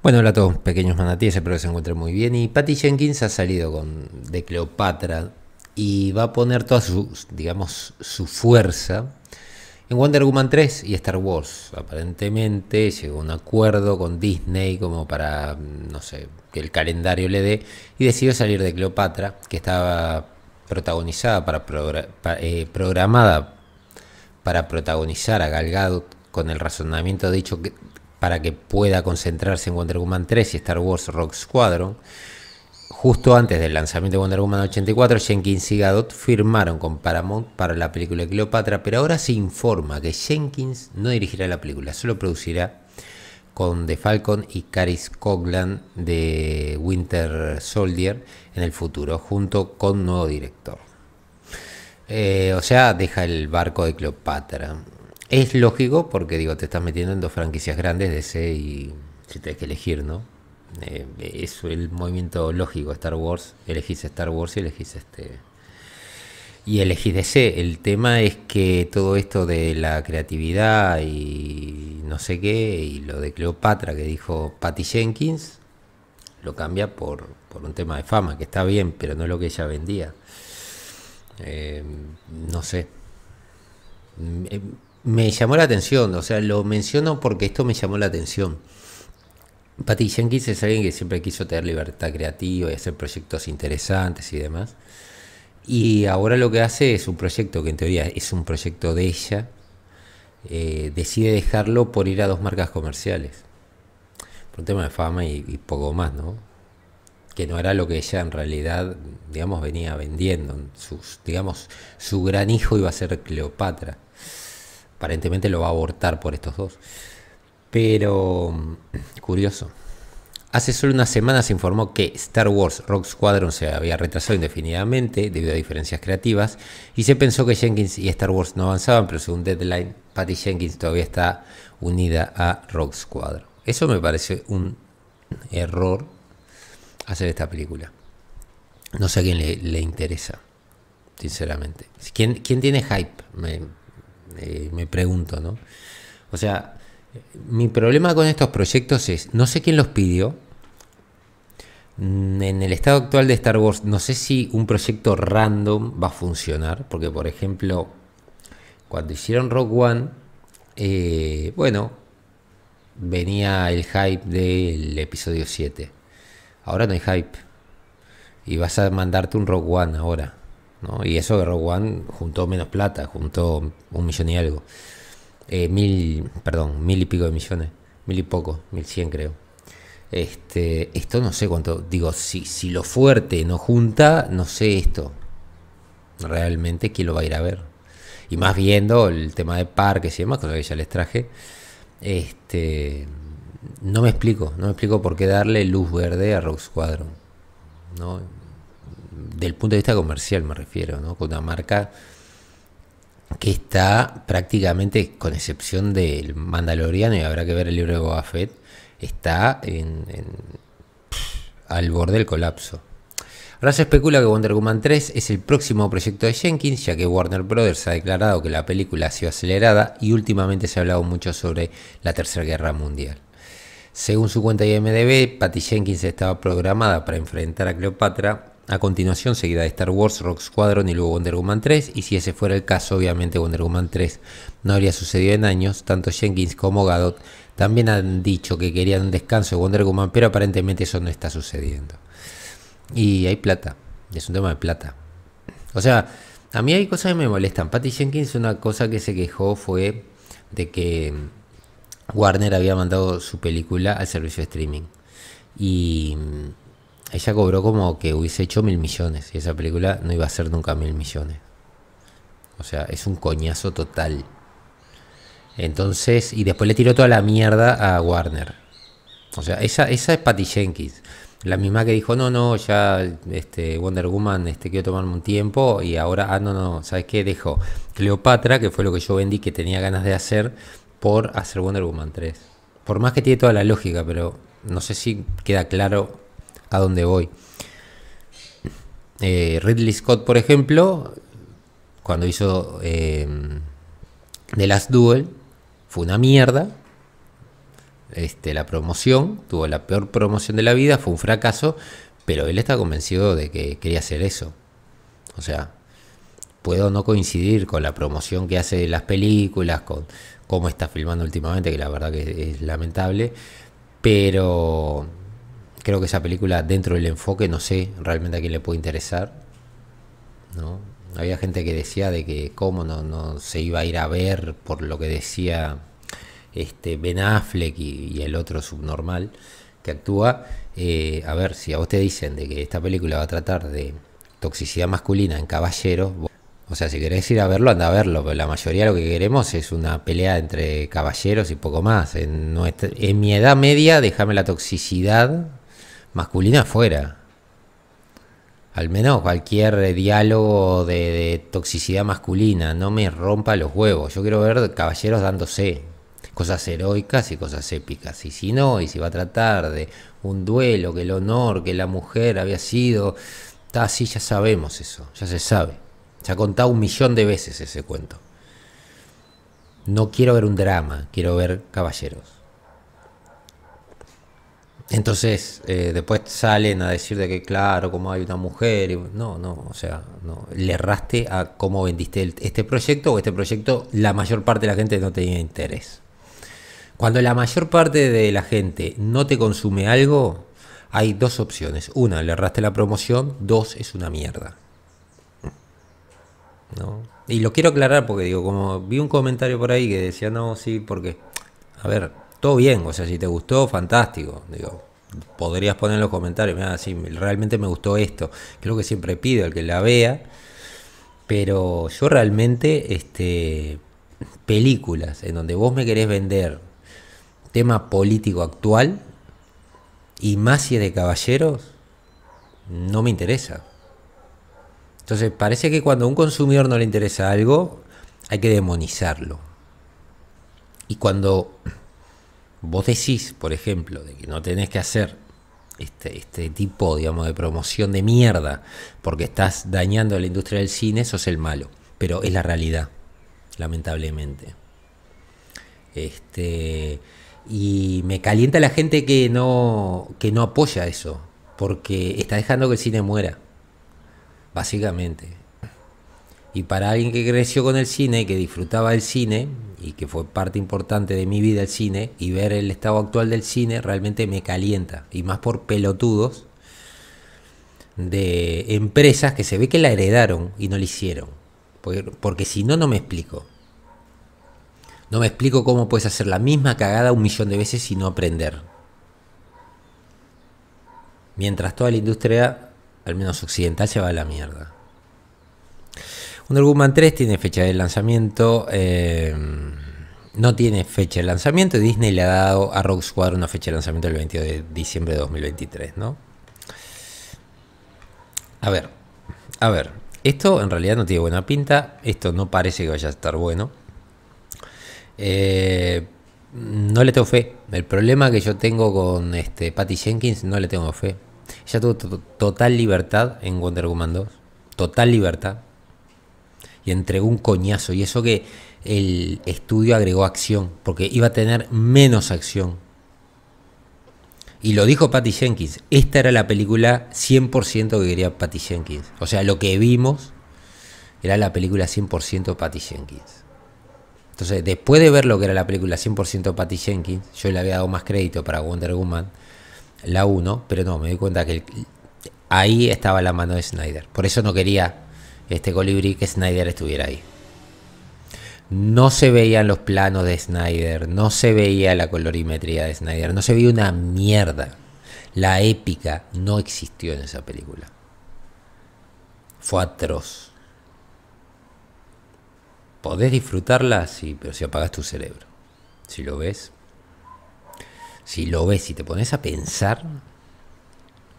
Bueno, hola a todos, pequeños manatíes, espero que se encuentren muy bien. Y Patty Jenkins ha salido con de Cleopatra y va a poner toda su, digamos, su fuerza en Wonder Woman 3 y Star Wars. Aparentemente llegó a un acuerdo con Disney como para, no sé, que el calendario le dé y decidió salir de Cleopatra, que estaba protagonizada para, eh, programada para protagonizar a Gal Gadot con el razonamiento de dicho que, para que pueda concentrarse en Wonder Woman 3 y Star Wars Rock Squadron, justo antes del lanzamiento de Wonder Woman 84, Jenkins y Gadot firmaron con Paramount para la película de Cleopatra, pero ahora se informa que Jenkins no dirigirá la película, solo producirá con The Falcon y Caris Coughlan de Winter Soldier en el futuro, junto con nuevo director. Eh, o sea, deja el barco de Cleopatra. Es lógico porque, digo, te estás metiendo en dos franquicias grandes, de C y si tienes que elegir, ¿no? Eh, es el movimiento lógico, Star Wars, elegís Star Wars y elegís este... Y elegís DC. El tema es que todo esto de la creatividad y no sé qué, y lo de Cleopatra que dijo Patty Jenkins, lo cambia por, un tema de fama, que está bien, pero no es lo que ella vendía. Eh, no sé. Mm, eh, me llamó la atención, o sea, lo menciono porque esto me llamó la atención. Patty Jenkins es alguien que siempre quiso tener libertad creativa y hacer proyectos interesantes y demás. Y ahora lo que hace es un proyecto que en teoría es un proyecto de ella. Eh, decide dejarlo por ir a dos marcas comerciales. Por un tema de fama y, poco más, ¿no? Que no era lo que ella en realidad, digamos, venía vendiendo. Sus, digamos, su gran hijo iba a ser Cleopatra aparentemente lo va a abortar por estos dos. Pero, mm, curioso. Hace solo una semana se informó que Star Wars Rock Squadron se había retrasado indefinidamente debido a diferencias creativas y se pensó que Jenkins y Star Wars no avanzaban, pero según Deadline, Patty Jenkins todavía está unida a Rock Squadron. Eso me parece un error hacer esta película. No sé a quién le, interesa, sinceramente. ¿Quién, quién tiene hype? Me, eh, me pregunto, ¿no? O sea, mi problema con estos proyectos es, no sé quién los pidió. Mm, en el estado actual de Star Wars, no sé si un proyecto random va a funcionar, porque por ejemplo, cuando hicieron Rock One, eh, bueno, venía el hype del episodio 7. Ahora no hay hype. Y vas a mandarte un Rock One ahora. Y eso de Rogue One juntó menos plata, juntó un millón y algo. Eh, mil, perdón, mil y pico de millones. Mil y poco, mil cien creo. Este, esto no sé cuánto. Digo, si, si lo fuerte no junta, no sé esto. Realmente, ¿quién lo va a ir a ver? Y más viendo el tema de parques y demás, lo que ya les traje. Este, no me explico, no me explico por qué darle luz verde a Rogue Squadron. ¿no? del punto de vista comercial me refiero, Con una marca que está prácticamente, con excepción del Mandaloriano, y habrá que ver el libro de Boba Fett, está en, al borde del colapso. Ahora se especula que Wonder Woman 3 es el próximo proyecto de Jenkins, ya que Warner Brothers ha declarado que la película ha sido acelerada y últimamente se ha hablado mucho sobre la Tercera Guerra Mundial. Según su cuenta IMDB, Patty Jenkins estaba programada para enfrentar a Cleopatra a continuación seguida de Star Wars, Rock Squadron y luego Wonder Woman 3. Y si ese fuera el caso, obviamente Wonder Woman 3 no habría sucedido en años. Tanto Jenkins como Gadot también han dicho que querían un descanso de Wonder Woman, pero aparentemente eso no está sucediendo. Y hay plata. Es un tema de plata. O sea, a mí hay cosas que me molestan. Patty Jenkins, una cosa que se quejó fue de que Warner había mandado su película al servicio de streaming. Y ella cobró como que hubiese hecho mil millones y esa película no iba a ser nunca mil millones. O sea, es un coñazo total. Entonces, y después le tiró toda la mierda a Warner. O sea, esa, esa es Patty Jenkins. La misma que dijo, no, no, ya este, Wonder Woman, este, quiero tomarme un tiempo y ahora, ah, no, no, ¿sabes qué? dejó Cleopatra, que fue lo que yo vendí, que tenía ganas de hacer, por hacer Wonder Woman 3. Por más que tiene toda la lógica, pero no sé si queda claro a dónde voy. Eh, Ridley Scott, por ejemplo, cuando hizo em, The Last Duel, fue una mierda. Este, la promoción, tuvo la peor promoción de la vida, fue un fracaso, pero él está convencido de que quería hacer eso. O sea, puedo no coincidir con la promoción que hace de las películas, con cómo está filmando últimamente, que la verdad que es lamentable, pero creo que esa película dentro del enfoque no sé realmente a quién le puede interesar. ¿no? Había gente que decía de que cómo no, no se iba a ir a ver por lo que decía este Ben Affleck y, el otro subnormal que actúa. Eh, a ver, si a vos dicen de que esta película va a tratar de toxicidad masculina en caballeros, o sea, si querés ir a verlo, anda a verlo, pero la mayoría lo que queremos es una pelea entre caballeros y poco más. En, nuestra, en mi edad media, déjame la toxicidad masculina fuera. Al menos cualquier diálogo de, toxicidad masculina, no me rompa los huevos. Yo quiero ver caballeros dándose cosas heroicas y cosas épicas. Y si no, y si va a tratar de un duelo, que el honor, que la mujer había sido, está así, ya sabemos eso, ya se sabe. Se ha contado un millón de veces ese cuento. No quiero ver un drama, quiero ver caballeros. Entonces, eh, después salen a decir de que, claro, como hay una mujer. no, no, o sea, no, le erraste a cómo vendiste este proyecto o este proyecto, la mayor parte de la gente no tenía interés. Cuando la mayor parte de la gente no te consume algo, hay dos opciones. Una, le erraste la promoción. Dos, es una mierda. ¿No? Y lo quiero aclarar porque digo, como vi un comentario por ahí que decía, no, sí, porque, a ver, todo bien, o sea, si te gustó, fantástico. Digo, podrías poner en los comentarios, mira, sí, realmente me gustó esto, creo que siempre pido al que la vea, pero yo realmente, este, películas en donde vos me querés vender tema político actual, y más si de caballeros, no me interesa. Entonces parece que cuando a un consumidor no le interesa algo, hay que demonizarlo. Y cuando vos decís, por ejemplo, de que no tenés que hacer este, este tipo, digamos, de promoción de mierda porque estás dañando a la industria del cine, sos el malo. Pero es la realidad, lamentablemente. Este, y me calienta la gente que no, que no apoya eso, porque está dejando que el cine muera, básicamente. Y para alguien que creció con el cine, que disfrutaba del cine, y que fue parte importante de mi vida el cine, y ver el estado actual del cine realmente me calienta, y más por pelotudos de empresas que se ve que la heredaron y no la hicieron. Porque, si no, no me explico. No me explico cómo puedes hacer la misma cagada un millón de veces y no aprender. Mientras toda la industria, al menos occidental, se va a la mierda. Wonder Woman 3 tiene fecha de lanzamiento. Eh, no tiene fecha de lanzamiento. Disney le ha dado a Rogue Squadron una fecha de lanzamiento el 22 de diciembre de 2023, ¿no? A ver, a ver. Esto en realidad no tiene buena pinta. Esto no parece que vaya a estar bueno. Eh, no le tengo fe. El problema que yo tengo con este Patty Jenkins, no le tengo fe. Ella tuvo total libertad en Wonder Woman 2. Total libertad y entregó un coñazo. Y eso que el estudio agregó acción, porque iba a tener menos acción. Y lo dijo Patty Jenkins, esta era la película 100% que quería Patty Jenkins. O sea, lo que vimos era la película 100% Patty Jenkins. Entonces, después de ver lo que era la película 100% Patty Jenkins, yo le había dado más crédito para Wonder Woman, la 1, pero no, me di cuenta que ahí estaba la mano de Snyder. Por eso no quería este colibrí que Snyder estuviera ahí. No se veían los planos de Snyder, no se veía la colorimetría de Snyder, no se veía una mierda. La épica no existió en esa película. Fue atroz. Podés disfrutarla, sí, pero si apagas tu cerebro. Si lo ves. Si lo ves y te pones a pensar,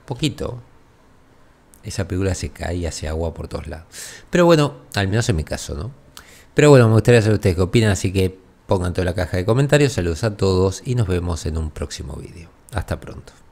poquito, esa película se cae y hace agua por todos lados. Pero bueno, al menos en mi caso, ¿no? Pero bueno, me gustaría saber ustedes qué opinan, así que pongan toda la caja de comentarios. Saludos a todos y nos vemos en un próximo vídeo. Hasta pronto.